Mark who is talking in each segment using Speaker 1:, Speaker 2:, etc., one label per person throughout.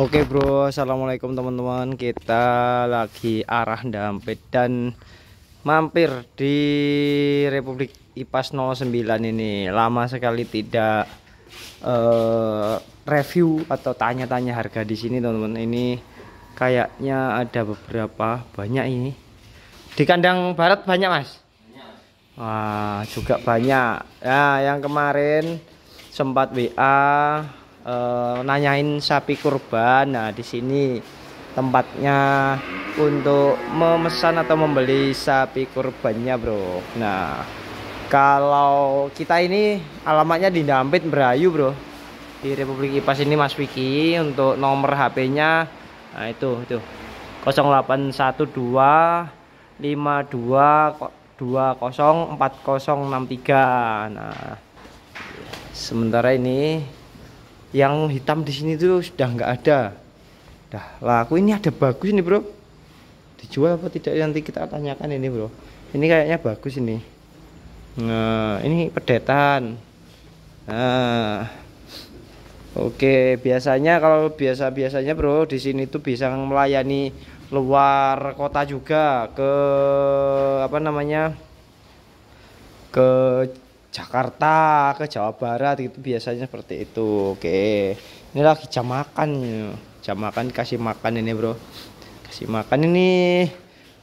Speaker 1: Oke bro, assalamualaikum teman-teman. Kita lagi arah dampet dan mampir di Republik IPAS 09 ini. Lama sekali tidak uh, review atau tanya-tanya harga di sini teman-teman. Ini kayaknya ada beberapa banyak ini. Di kandang barat banyak mas. Wah juga banyak. Nah yang kemarin sempat WA e, nanyain sapi kurban. Nah, di sini tempatnya untuk memesan atau membeli sapi kurbannya, Bro. Nah, kalau kita ini alamatnya di Dampit Berayu, Bro. Di Republik Ipas ini Mas Wiki untuk nomor HP-nya nah itu itu 0812 52 2040 Nah, sementara ini yang hitam di sini tuh sudah nggak ada dah laku ini ada bagus ini bro dijual apa tidak nanti kita tanyakan ini bro ini kayaknya bagus ini nah ini pedetan nah Oke, biasanya kalau biasa-biasanya bro di sini tuh bisa melayani luar kota juga ke apa namanya ke Jakarta ke Jawa Barat itu biasanya seperti itu oke ini lagi jam makan jam makan kasih makan ini bro kasih makan ini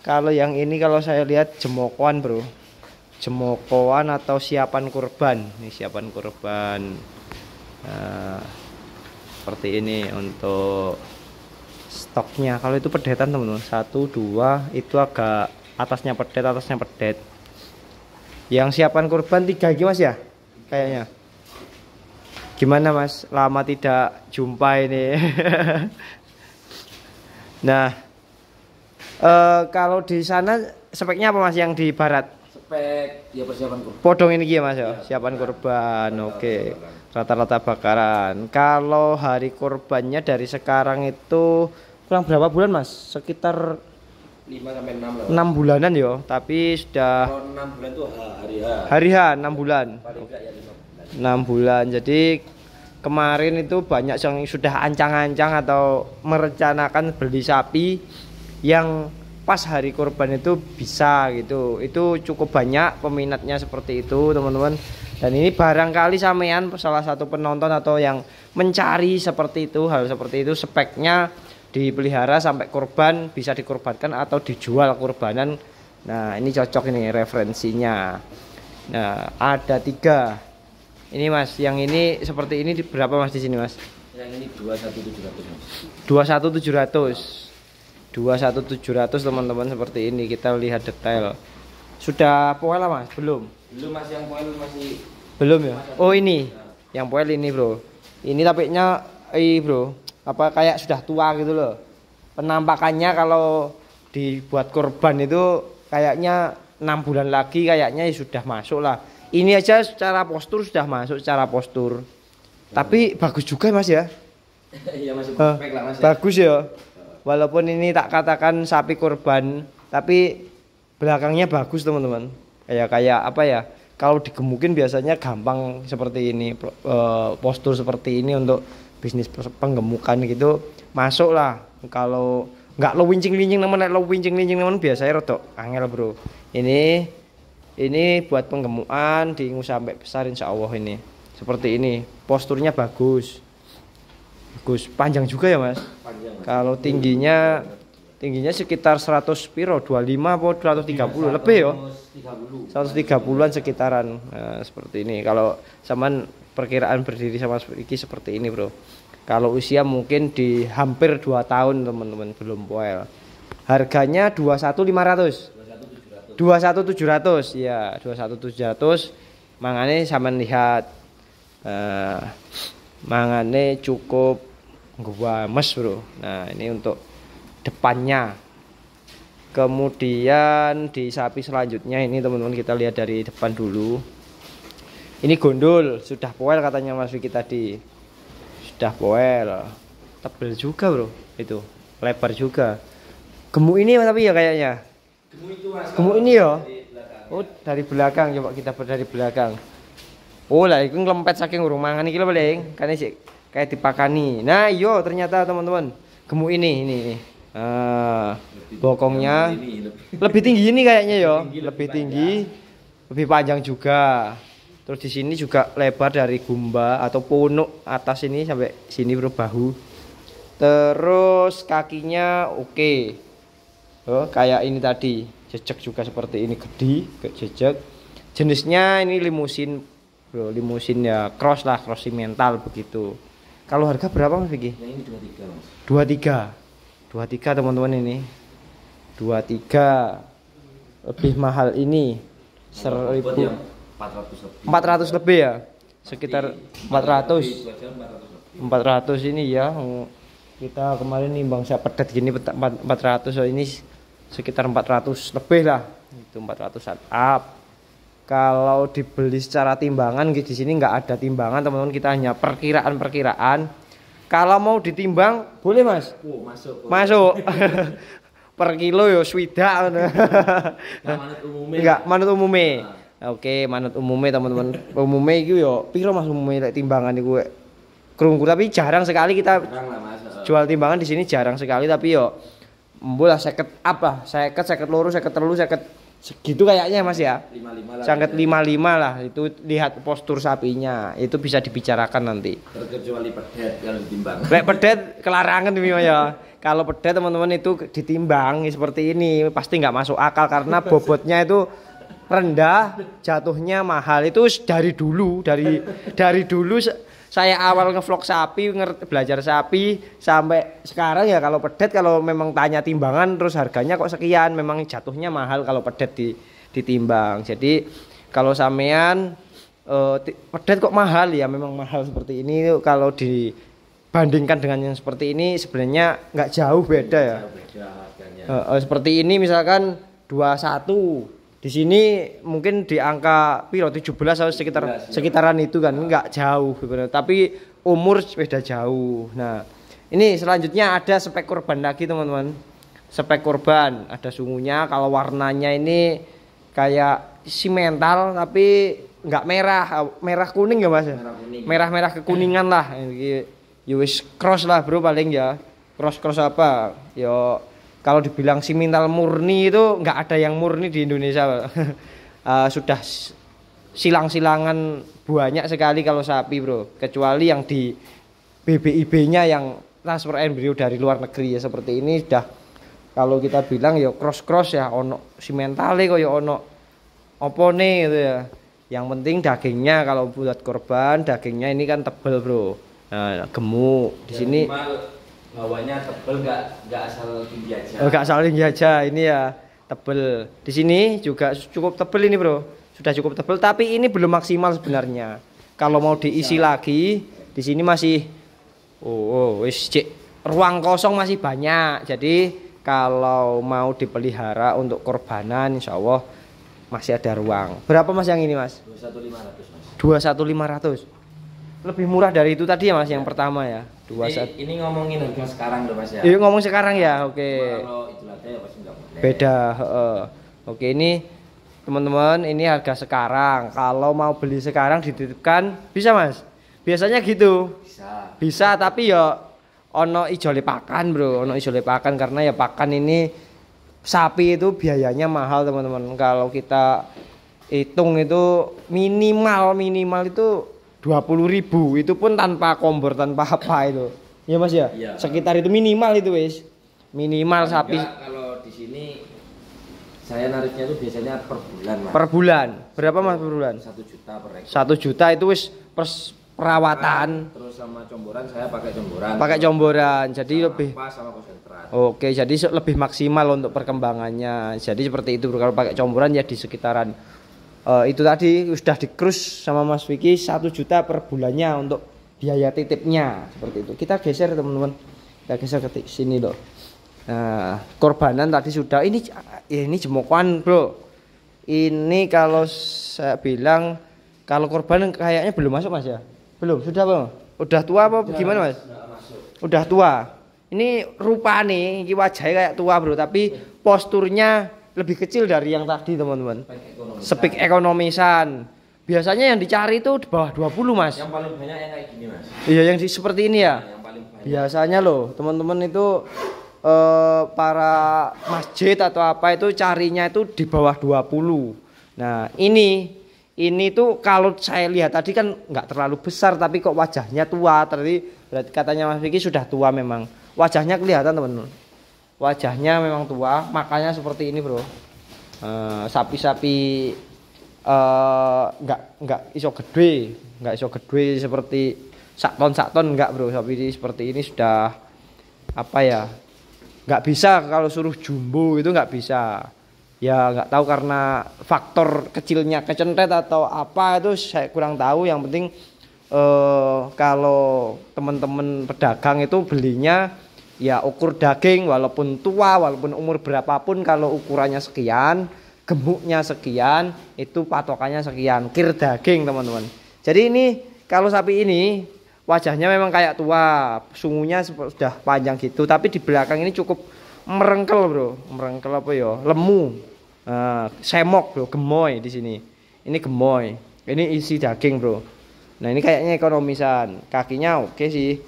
Speaker 1: kalau yang ini kalau saya lihat jemokoan bro jemokoan atau siapan kurban ini siapan kurban nah, seperti ini untuk stoknya kalau itu pedetan teman-teman satu dua itu agak atasnya pedet atasnya pedet yang siapan kurban tiga lagi mas ya, kayaknya. Gimana mas? Lama tidak jumpa ini. nah, uh, kalau di sana speknya apa mas yang di barat? Spek ya persiapan kurban. Podong ini ya mas ya, ya siapan kurban. Oke. Okay. Rata-rata bakaran. Kalau hari kurbannya dari sekarang itu kurang berapa bulan mas? Sekitar 5 sampai 6 lah. 6 bulanan ya, tapi sudah oh, 6 bulan itu hari H. Hari H 6 bulan. Paling ya 5 bulan. 6 bulan. Jadi kemarin itu banyak yang sudah ancang-ancang atau merencanakan beli sapi yang pas hari kurban itu bisa gitu. Itu cukup banyak peminatnya seperti itu, teman-teman. Dan ini barangkali sampean salah satu penonton atau yang mencari seperti itu, hal seperti itu speknya dipelihara sampai kurban bisa dikurbankan atau dijual kurbanan nah ini cocok ini referensinya nah ada tiga ini mas yang ini seperti ini berapa mas di sini mas yang ini 21700 21700 21700 teman-teman seperti ini kita lihat detail sudah poel mas belum belum mas yang poel masih belum ya oh ini yang poel ini bro ini tapenya eh bro apa kayak sudah tua gitu loh penampakannya kalau dibuat korban itu kayaknya enam bulan lagi kayaknya ya sudah masuk lah ini aja secara postur sudah masuk secara postur tapi bagus juga mas ya, iya, ya. bagus ya walaupun ini tak katakan sapi korban tapi belakangnya bagus teman-teman kayak kayak apa ya kalau digemukin biasanya gampang seperti ini eh, postur seperti ini untuk bisnis penggemukan gitu masuk lah kalau nggak lo wincing wincing namun lo wincing wincing namun biasa biasanya rotok angel bro ini ini buat penggemukan diingus sampai besar insya Allah ini seperti ini posturnya bagus bagus panjang juga ya mas panjang, kalau tingginya tingginya sekitar 100 piro 25 atau 230 lebih ya 130 130-an sekitaran nah, seperti ini kalau zaman perkiraan berdiri sama iki seperti ini bro kalau usia mungkin di hampir 2 tahun teman-teman belum poel harganya 21500 21700 ya 21700 mangane sama lihat uh, mangane cukup gua mes bro nah ini untuk depannya kemudian di sapi selanjutnya ini teman-teman kita lihat dari depan dulu ini gondol, sudah poel katanya Mas Vicky tadi. Sudah poel. Tebel juga, Bro. Itu, lebar juga. Gemuk ini tapi ya kayaknya. Gemuk itu Mas. Gemuk ini ya. Oh, dari belakang coba kita dari belakang. Oh, lah itu ngelempet saking rumangan iki kita boleh karena sih kayak dipakani. Nah, yo iya, ternyata teman-teman. Gemuk ini ini. ini. Uh, lebih bokongnya tinggi lebih, lebih tinggi ini kayaknya yo ya. lebih tinggi lebih tinggi lebih panjang juga Terus di sini juga lebar dari gumba atau punuk atas ini sampai sini bro bahu. Terus kakinya oke. Okay. Oh, kayak ini tadi. Jejak juga seperti ini gede, jejak. Jenisnya ini limusin bro, limusin ya cross lah, cross mental begitu. Kalau harga berapa Mas Vicky? Yang ini 23. 23. 23 teman-teman ini. 23. Lebih mahal ini. 1000 400 lebih. 400 lebih ya? Sekitar Pasti 400. 400. ini ya. Kita kemarin nimbang saya pedet gini 400 oh ini sekitar 400 lebih lah. Itu 400 up. Ah, kalau dibeli secara timbangan di sini nggak ada timbangan, teman-teman kita hanya perkiraan-perkiraan. Kalau mau ditimbang boleh, Mas? Oh, masuk. Masuk. per kilo yo ya, swida. Nggak manut umumnya. Nggak manut umumnya. Nah. Oke, manut umumnya teman-teman. umumnya itu yo, piro mas umumnya like, timbangan gue. kerungku tapi jarang sekali kita jual timbangan di sini jarang sekali tapi yo mbola seket up lah, seket seket lurus, seket terlalu, seket segitu kayaknya mas ya. Sangat lima lima lah itu lihat postur sapinya itu bisa dibicarakan nanti. Terkecuali pedet kalau ditimbang. Lek pedet kelarangan demi ya. kalau pedet teman-teman itu ditimbang seperti ini pasti nggak masuk akal karena bobotnya itu rendah jatuhnya mahal itu dari dulu dari dari dulu saya awal ngevlog sapi belajar sapi sampai sekarang ya kalau pedet kalau memang tanya timbangan terus harganya kok sekian memang jatuhnya mahal kalau pedet di ditimbang jadi kalau sampean uh, pedet kok mahal ya memang mahal seperti ini kalau dibandingkan dengan yang seperti ini sebenarnya nggak jauh beda ya uh, uh, seperti ini misalkan 21 di sini mungkin di angka piro 17 atau sekitar 17, ya. sekitaran ya. itu kan nggak jauh gitu. tapi umur sudah jauh nah ini selanjutnya ada spek korban lagi teman-teman spek korban ada sungguhnya kalau warnanya ini kayak simental tapi nggak merah merah kuning ya mas merah merah merah kekuningan lah yowis ya, ya cross lah bro paling ya cross cross apa yo kalau dibilang siminal murni itu nggak ada yang murni di Indonesia uh, sudah silang-silangan banyak sekali kalau sapi bro kecuali yang di BBIB-nya yang transfer embryo dari luar negeri ya seperti ini sudah kalau kita bilang ya cross cross ya ono simentale kok ya ono opone gitu ya yang penting dagingnya kalau buat korban dagingnya ini kan tebal bro nah, gemuk di iya, sini bawahnya tebel gak gak asal tinggi aja oh, gak asal tinggi aja ini ya tebel di sini juga cukup tebel ini bro sudah cukup tebel tapi ini belum maksimal sebenarnya kalau mau diisi lagi di sini masih oh, oh wis cik ruang kosong masih banyak jadi kalau mau dipelihara untuk korbanan insya Allah masih ada ruang berapa mas yang ini mas 21500 mas 21500 lebih murah dari itu tadi ya mas yang iya. pertama ya dua ini, ini ngomongin harga sekarang loh mas ya iya ngomong sekarang ya oke okay. Ya beda uh, oke okay, ini teman-teman ini harga sekarang kalau mau beli sekarang dititipkan bisa mas biasanya gitu bisa bisa tapi ya ono ijole pakan bro ono ijole pakan karena ya pakan ini sapi itu biayanya mahal teman-teman kalau kita hitung itu minimal minimal itu dua puluh ribu itu pun tanpa kompor tanpa apa itu ya mas ya, ya. sekitar itu minimal itu wis minimal sapi kalau di sini saya nariknya itu biasanya per bulan mas. per bulan berapa mas per bulan satu juta per ekor satu juta itu wis pers perawatan ah, terus sama comboran saya pakai comboran pakai comboran jadi sama lebih sama konsentrat oke jadi lebih maksimal untuk perkembangannya jadi seperti itu kalau pakai comboran ya di sekitaran uh, itu tadi sudah dikrus sama Mas Vicky satu juta per bulannya untuk biaya titipnya seperti itu kita geser teman-teman kita geser ke sini loh eh, nah korbanan tadi sudah ini eh, ini jemokan bro ini kalau saya bilang kalau korban kayaknya belum masuk mas ya belum sudah bang udah tua apa sudah, gimana mas udah tua ini rupa nih wajahnya kayak tua bro tapi posturnya lebih kecil dari yang tadi teman-teman speak ekonomisan biasanya yang dicari itu di bawah 20 mas yang paling banyak yang kayak gini mas iya yang di, seperti ini ya iya, yang paling biasanya loh teman-teman itu eh, para masjid atau apa itu carinya itu di bawah 20 nah ini ini tuh kalau saya lihat tadi kan nggak terlalu besar tapi kok wajahnya tua tadi katanya Mas Vicky sudah tua memang wajahnya kelihatan teman-teman wajahnya memang tua makanya seperti ini bro eh, sapi-sapi uh, nggak -sapi, uh, nggak iso gede nggak iso gede seperti sakton sakton nggak bro sapi seperti ini sudah apa ya nggak bisa kalau suruh jumbo itu nggak bisa ya nggak tahu karena faktor kecilnya kecentet atau apa itu saya kurang tahu yang penting eh, kalau teman-teman pedagang itu belinya ya ukur daging walaupun tua walaupun umur berapapun kalau ukurannya sekian gemuknya sekian itu patokannya sekian kir daging teman-teman jadi ini kalau sapi ini wajahnya memang kayak tua sungunya sudah panjang gitu tapi di belakang ini cukup merengkel bro merengkel apa ya lemu uh, semok bro gemoy di sini ini gemoy ini isi daging bro nah ini kayaknya ekonomisan kakinya oke sih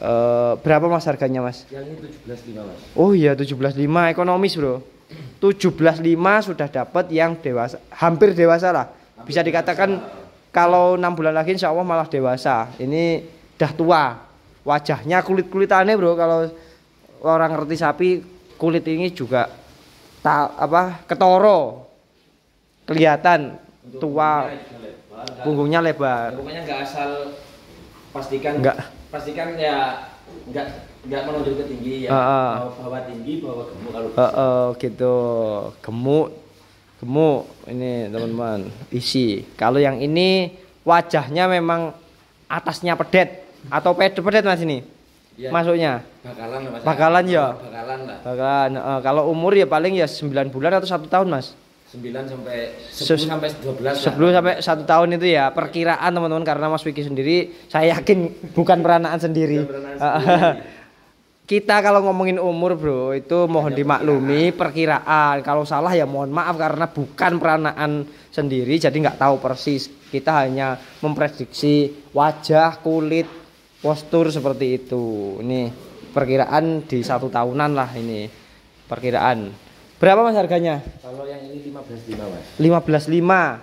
Speaker 1: Eh, berapa mas harganya mas? Yang ini 17.5 mas. Oh iya 17.5 ekonomis bro. 17.5 sudah dapat yang dewasa, hampir dewasa lah. Hampir Bisa dikatakan dewasa. kalau enam bulan lagi insya Allah malah dewasa. Ini dah tua, wajahnya kulit kulit aneh bro. Kalau orang ngerti sapi kulit ini juga tak apa ketoro, kelihatan tua, punggungnya lebar. Ya, pokoknya nggak asal pastikan. Nggak pastikan ya nggak nggak menonjol ke tinggi ya uh, bawa tinggi bawa gemuk kalau uh, uh, gitu gemuk gemuk ini teman-teman isi kalau yang ini wajahnya memang atasnya pedet atau pedet pedet mas ini ya, masuknya bakalan mas bakalan ya bakalan lah bakalan uh, kalau umur ya paling ya 9 bulan atau satu tahun mas 9 sampai 10 sampai 12 10 sampai 1 tahun itu ya perkiraan teman-teman karena Mas Wiki sendiri saya yakin bukan peranaan sendiri. Kita kalau ngomongin umur, Bro, itu mohon dimaklumi perkiraan. perkiraan. Kalau salah ya mohon maaf karena bukan peranaan sendiri jadi nggak tahu persis. Kita hanya memprediksi wajah, kulit, postur seperti itu. Ini perkiraan di satu tahunan lah ini perkiraan. Berapa mas harganya? Kalau yang ini lima belas 15.5 mas.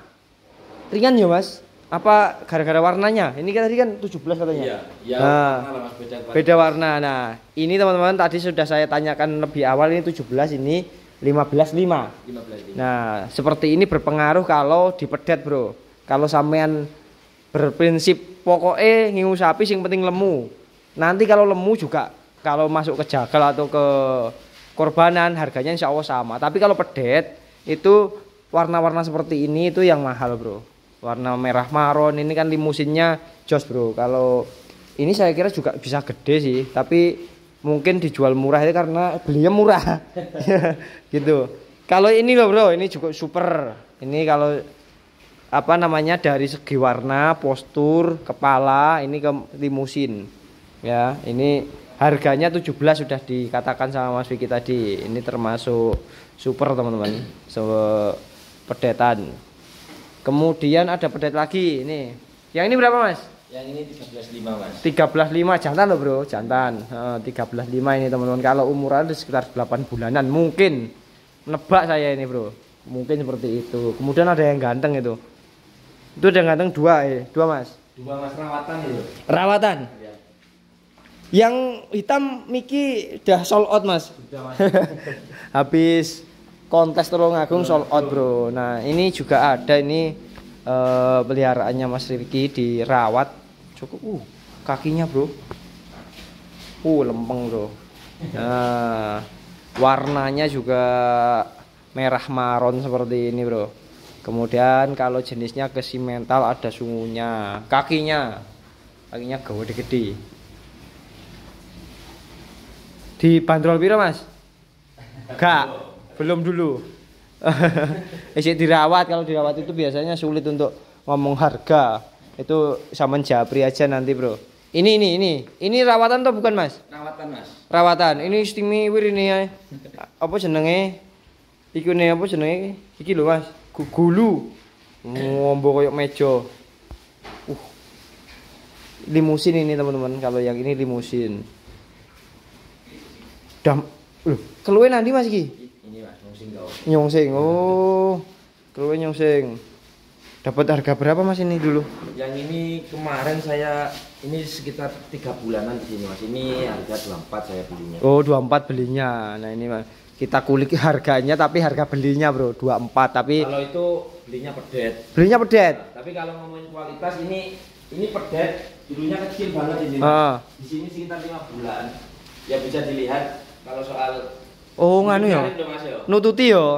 Speaker 1: 15.5. Ringan ya mas? Apa gara-gara warnanya? Ini kan tadi kan 17 katanya. Iya, iya. Nah, beda, warna. beda warna. Nah, ini teman-teman tadi sudah saya tanyakan lebih awal ini tujuh belas ini lima belas lima. Nah, seperti ini berpengaruh kalau dipedet, Bro. Kalau sampean berprinsip pokoknya ngingu sapi sing penting lemu. Nanti kalau lemu juga kalau masuk ke jagal atau ke korbanan harganya insya Allah sama tapi kalau pedet itu warna-warna seperti ini itu yang mahal bro warna merah maron ini kan limusinnya jos bro kalau ini saya kira juga bisa gede sih tapi mungkin dijual murah itu karena belinya murah ya, gitu kalau ini loh bro ini cukup super ini kalau apa namanya dari segi warna postur kepala ini ke limusin ya ini harganya 17 sudah dikatakan sama Mas Vicky tadi ini termasuk super teman-teman so, pedetan kemudian ada pedet lagi ini yang ini berapa Mas? yang ini 13.5 Mas 13.5 jantan loh bro jantan uh, 13.5 ini teman-teman kalau umuran sekitar 8 bulanan mungkin nebak saya ini bro mungkin seperti itu kemudian ada yang ganteng itu itu ada yang ganteng dua eh. dua mas
Speaker 2: dua mas rawatan itu rawatan
Speaker 1: yang hitam Miki udah sold out, Mas. mas. Habis kontes terong Agung sold out, Bro. Nah, ini juga ada ini uh, peliharaannya Mas Riki dirawat. Cukup uh kakinya, Bro. Uh lempeng, Bro. Nah, warnanya juga merah maron seperti ini, Bro. Kemudian kalau jenisnya ke ada sungunya, kakinya. Kakinya gede-gede. Di pantrol piro, Mas? Gak. Belum dulu. Isi eh, dirawat kalau dirawat itu biasanya sulit untuk ngomong harga. Itu sama japri aja nanti, Bro. Ini ini ini. Ini rawatan atau bukan, Mas? Rawatan, Mas. Rawatan. Ini istimewa ini. ya. Apa jenenge? Iku nih apa jenenge? Iki loh Mas. Gulu. Ngombo koyok mejo. Uh. Limusin ini, teman-teman. Kalau yang ini limusin. Dam loh keluwe nanti Mas iki? Ini Mas, nyongsing kok. Oh. Keluwe nyongsing. Dapat harga berapa Mas ini dulu? Yang ini kemarin saya ini sekitar tiga bulanan di sini Mas. Ini harga 24 saya belinya. Oh, 24 belinya. Nah, ini Mas kita kulik harganya tapi harga belinya bro 24 tapi kalau itu belinya pedet belinya pedet nah, tapi kalau ngomongin kualitas ini ini pedet dulunya kecil banget ini ah. di sini sekitar lima bulan ya bisa dilihat kalau soal Oh nganu ya. ya. Nututi ya.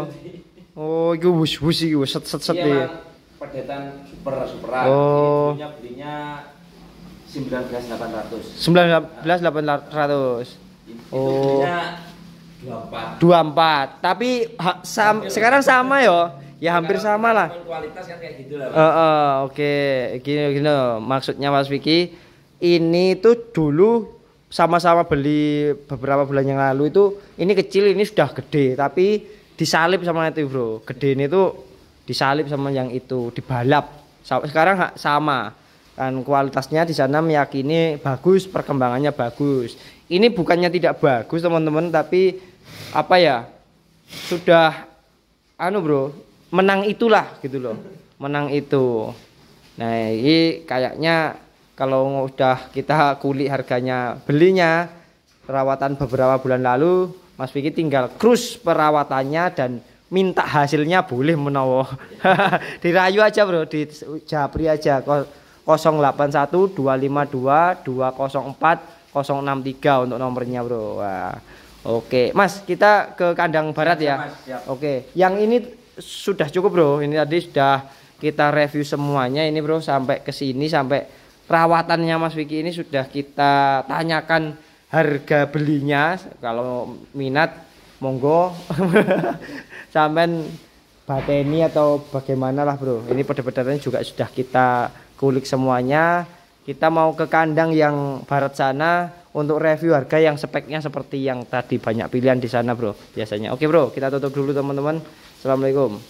Speaker 1: Oh, itu bus bus itu set set set Iya, e. Perdetan super superan. Oh. Sembilan belinya delapan ratus. Oh. Dua empat. Tapi ha, sam, sekarang sama ya. Ya hampir sama lah. Kualitas kan kayak gitu lah. Heeh, oke. Gini gini maksudnya Mas Vicky, ini tuh dulu sama-sama beli beberapa bulan yang lalu itu ini kecil ini sudah gede tapi disalip sama itu bro gede ini tuh disalip sama yang itu dibalap sekarang sama kan kualitasnya di sana meyakini bagus perkembangannya bagus ini bukannya tidak bagus teman-teman tapi apa ya sudah anu bro menang itulah gitu loh menang itu nah ini kayaknya kalau udah kita kulik harganya belinya perawatan beberapa bulan lalu Mas Vicky tinggal krus perawatannya dan minta hasilnya boleh menowo dirayu aja bro di japri aja 081 252 204 063 untuk nomornya bro Wah. oke mas kita ke kandang barat ya, oke yang ini sudah cukup bro ini tadi sudah kita review semuanya ini bro sampai ke sini sampai rawatannya Mas Vicky ini sudah kita tanyakan harga belinya kalau minat monggo sampean bateni atau bagaimana lah bro ini peda-pedanya juga sudah kita kulik semuanya kita mau ke kandang yang barat sana untuk review harga yang speknya seperti yang tadi banyak pilihan di sana bro biasanya oke bro kita tutup dulu teman-teman assalamualaikum